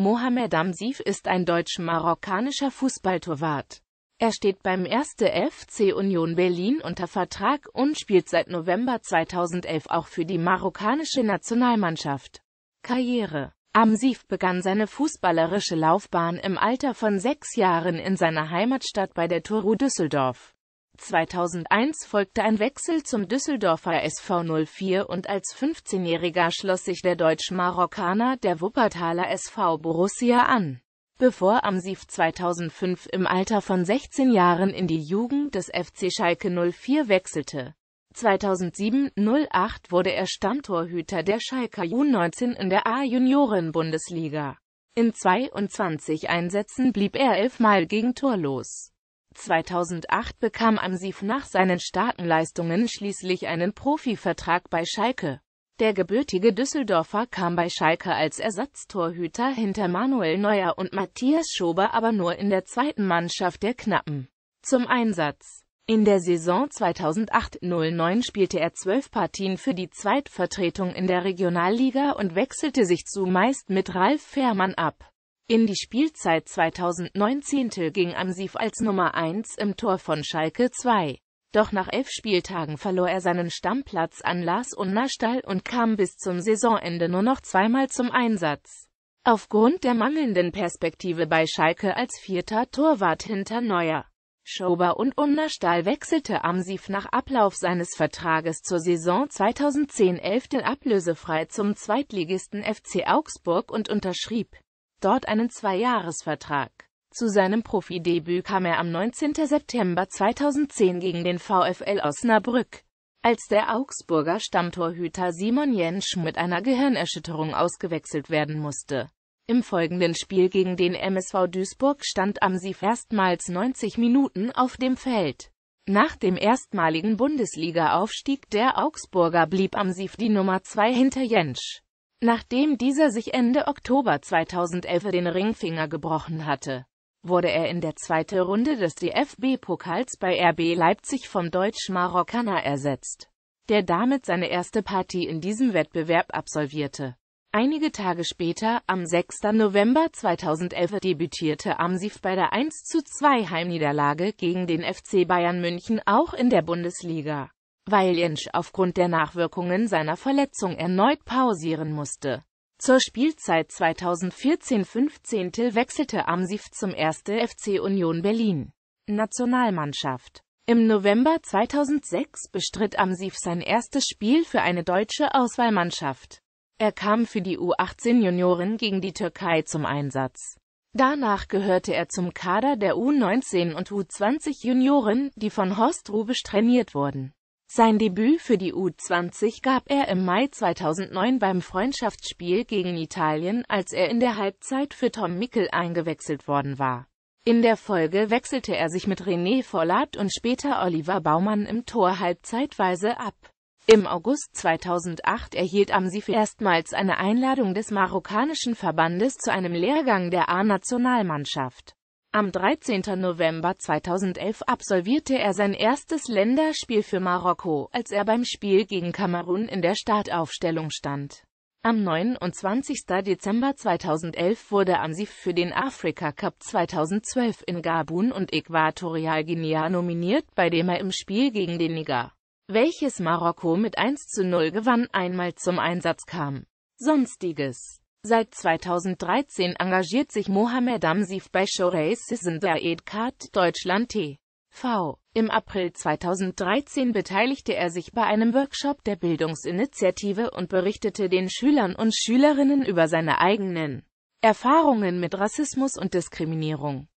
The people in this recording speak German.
Mohamed Amsif ist ein deutsch-marokkanischer Fußballtorwart. Er steht beim 1. FC Union Berlin unter Vertrag und spielt seit November 2011 auch für die marokkanische Nationalmannschaft. Karriere Amsif begann seine fußballerische Laufbahn im Alter von sechs Jahren in seiner Heimatstadt bei der Toru Düsseldorf. 2001 folgte ein Wechsel zum Düsseldorfer SV 04 und als 15-Jähriger schloss sich der Deutsch-Marokkaner der Wuppertaler SV Borussia an. Bevor Amsiv 2005 im Alter von 16 Jahren in die Jugend des FC Schalke 04 wechselte. 2007-08 wurde er Stammtorhüter der Schalke U19 in der A-Junioren-Bundesliga. In 22 Einsätzen blieb er elfmal gegen Torlos. 2008 bekam Amsiv nach seinen starken Leistungen schließlich einen Profivertrag bei Schalke. Der gebürtige Düsseldorfer kam bei Schalke als Ersatztorhüter hinter Manuel Neuer und Matthias Schober aber nur in der zweiten Mannschaft der Knappen zum Einsatz. In der Saison 2008-09 spielte er zwölf Partien für die Zweitvertretung in der Regionalliga und wechselte sich zumeist mit Ralf Fährmann ab. In die Spielzeit 2019 ging Amsiv als Nummer 1 im Tor von Schalke 2. Doch nach elf Spieltagen verlor er seinen Stammplatz an Lars Unnastal und kam bis zum Saisonende nur noch zweimal zum Einsatz. Aufgrund der mangelnden Perspektive bei Schalke als vierter Torwart hinter Neuer, Schober und Unnastal wechselte Amsiv nach Ablauf seines Vertrages zur Saison 2010-11 ablösefrei zum Zweitligisten FC Augsburg und unterschrieb dort einen Zweijahresvertrag. Zu seinem Profidebüt kam er am 19. September 2010 gegen den VfL Osnabrück. Als der Augsburger Stammtorhüter Simon Jentsch mit einer Gehirnerschütterung ausgewechselt werden musste. Im folgenden Spiel gegen den MSV Duisburg stand Amsif erstmals 90 Minuten auf dem Feld. Nach dem erstmaligen Bundesliga-Aufstieg der Augsburger blieb Amsif die Nummer 2 hinter Jentsch. Nachdem dieser sich Ende Oktober 2011 den Ringfinger gebrochen hatte, wurde er in der zweiten Runde des DFB-Pokals bei RB Leipzig vom Deutsch-Marokkaner ersetzt, der damit seine erste Partie in diesem Wettbewerb absolvierte. Einige Tage später, am 6. November 2011, debütierte Amsif bei der 1 zu 2 Heimniederlage gegen den FC Bayern München auch in der Bundesliga weil Jensch aufgrund der Nachwirkungen seiner Verletzung erneut pausieren musste. Zur Spielzeit 2014-15 wechselte Amsiv zum 1. FC Union Berlin. Nationalmannschaft Im November 2006 bestritt Amsiv sein erstes Spiel für eine deutsche Auswahlmannschaft. Er kam für die U18 Junioren gegen die Türkei zum Einsatz. Danach gehörte er zum Kader der U19 und U20 Junioren, die von Horst Rubisch trainiert wurden. Sein Debüt für die U20 gab er im Mai 2009 beim Freundschaftsspiel gegen Italien, als er in der Halbzeit für Tom Mickel eingewechselt worden war. In der Folge wechselte er sich mit René Vollert und später Oliver Baumann im Tor halbzeitweise ab. Im August 2008 erhielt Amsif erstmals eine Einladung des marokkanischen Verbandes zu einem Lehrgang der A-Nationalmannschaft. Am 13. November 2011 absolvierte er sein erstes Länderspiel für Marokko, als er beim Spiel gegen Kamerun in der Startaufstellung stand. Am 29. Dezember 2011 wurde Ansif für den Afrika Cup 2012 in Gabun und Äquatorial Guinea nominiert, bei dem er im Spiel gegen den Niger, welches Marokko mit 1 zu 0 gewann, einmal zum Einsatz kam. Sonstiges Seit 2013 engagiert sich Mohamed Amsif bei Shoraisism der Edcard Deutschland TV. Im April 2013 beteiligte er sich bei einem Workshop der Bildungsinitiative und berichtete den Schülern und Schülerinnen über seine eigenen Erfahrungen mit Rassismus und Diskriminierung.